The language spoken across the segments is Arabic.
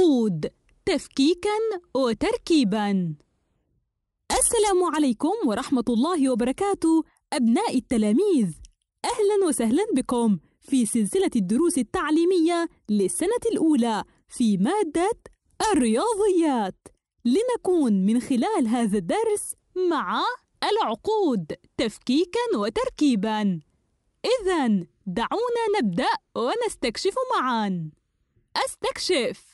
العقود تفكيكا وتركيبا السلام عليكم ورحمة الله وبركاته أبناء التلاميذ أهلا وسهلا بكم في سلسلة الدروس التعليمية للسنة الأولى في مادة الرياضيات لنكون من خلال هذا الدرس مع العقود تفكيكا وتركيبا إذا دعونا نبدأ ونستكشف معا استكشف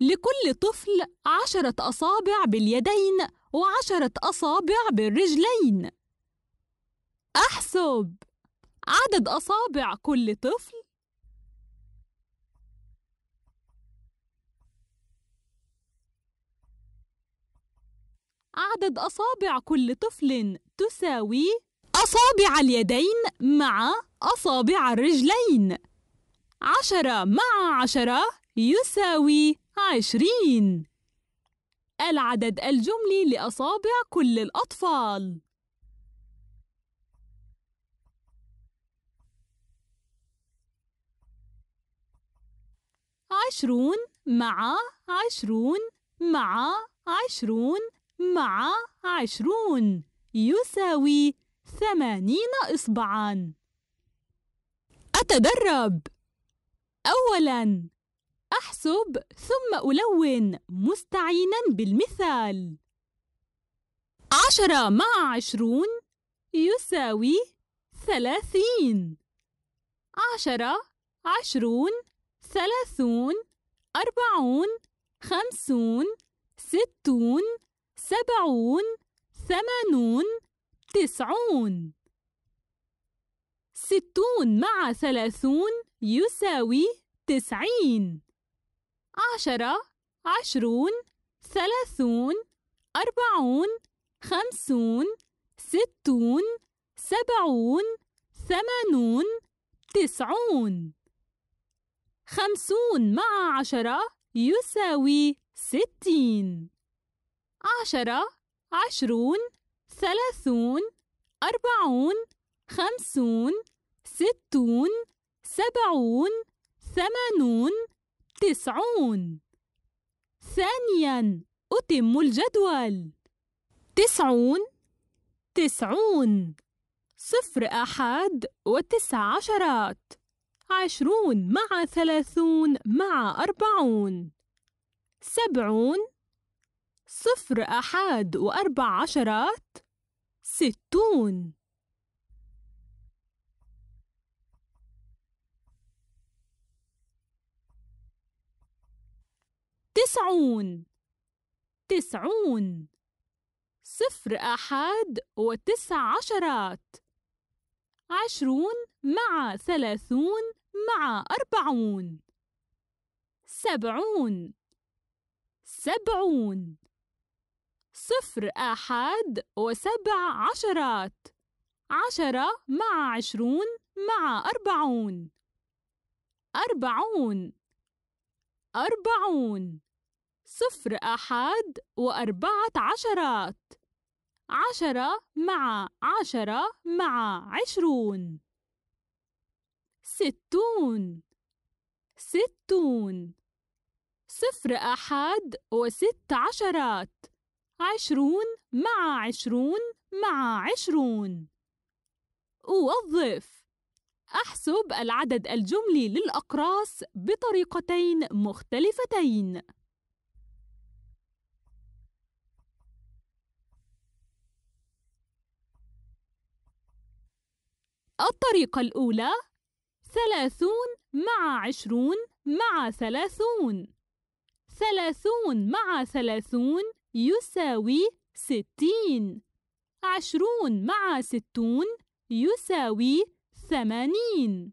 لكل طفل عشرة أصابع باليدين وعشرة أصابع بالرجلين أحسب عدد أصابع كل طفل عدد أصابع كل طفل تساوي أصابع اليدين مع أصابع الرجلين عشرة مع عشرة يساوي عشرين العدد الجملي لأصابع كل الأطفال عشرون مع عشرون مع عشرون مع عشرون يساوي ثمانين إصبعاً أتدرب أولاً أحسب ثم ألون مستعينا بالمثال عشرة مع عشرون يساوي ثلاثين عشرة عشرون ثلاثون أربعون خمسون ستون سبعون ثمانون تسعون ستون مع ثلاثون يساوي تسعين عشرة عشرون ثلاثون أربعون خمسون ستون سبعون ثمانون تسعون خمسون مع عشرة يساوي ستين عشرة عشرون ثلاثون أربعون خمسون ستون سبعون ثمانون تسعون ثانيا أتم الجدول تسعون تسعون صفر أحد وتسع عشرات عشرون مع ثلاثون مع أربعون سبعون صفر أحد وأربع عشرات ستون تسعون تسعون صفر أحد وتسع عشرات عشرون مع ثلاثون مع أربعون سبعون سبعون صفر أحد وسبع عشرات عشرة مع عشرون مع أربعون أربعون أربعون صفر أحد وأربعة عشرات عشرة مع عشرة مع عشرون ستون ستون صفر أحد وست عشرات عشرون مع عشرون مع عشرون أوظف أحسب العدد الجملي للأقراص بطريقتين مختلفتين الطريقة الأولى ثلاثون مع عشرون مع ثلاثون ثلاثون مع ثلاثون يساوي ستين عشرون مع ستون يساوي ثمانين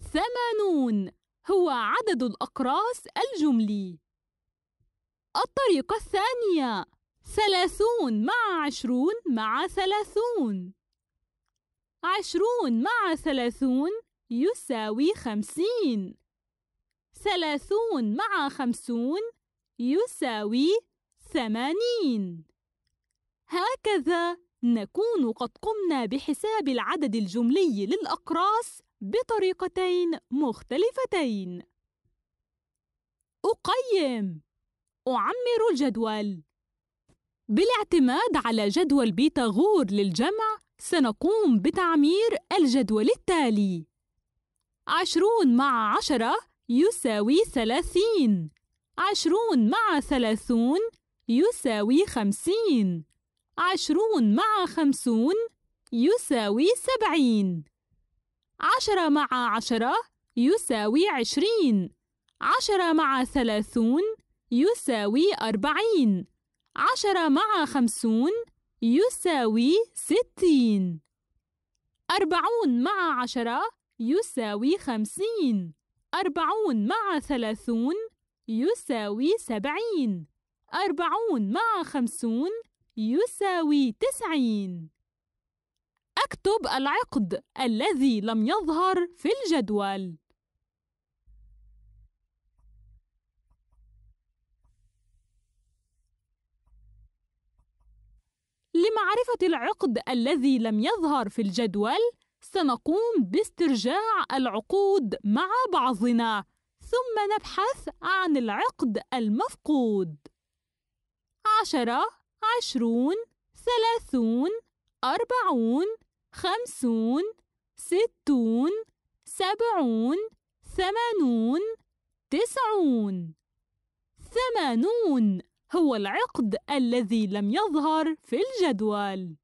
ثمانون هو عدد الأقراص الجملي الطريقة الثانية ثلاثون مع عشرون مع ثلاثون عشرون مع ثلاثون يساوي خمسين ثلاثون مع خمسون يساوي ثمانين هكذا نكون قد قمنا بحساب العدد الجملي للأقراص بطريقتين مختلفتين أقيم أعمر الجدول بالاعتماد على جدول بيتاغور للجمع سنقوم بتعمير الجدول التالي عشرون مع عشرة يساوي ثلاثين عشرون مع ثلاثون يساوي خمسين عشرون مع خمسون يساوي سبعين عشرة مع عشرة يساوي عشرين عشرة مع ثلاثون يساوي أربعين عشرة مع خمسون يساوي ستين أربعون مع عشرة يساوي خمسين أربعون مع ثلاثون يساوي سبعين أربعون مع خمسون يساوي تسعين اكتب العقد الذي لم يظهر في الجدول لمعرفة العقد الذي لم يظهر في الجدول سنقوم باسترجاع العقود مع بعضنا ثم نبحث عن العقد المفقود عشرة عشرون ثلاثون أربعون خمسون ستون سبعون ثمانون تسعون ثمانون هو العقد الذي لم يظهر في الجدول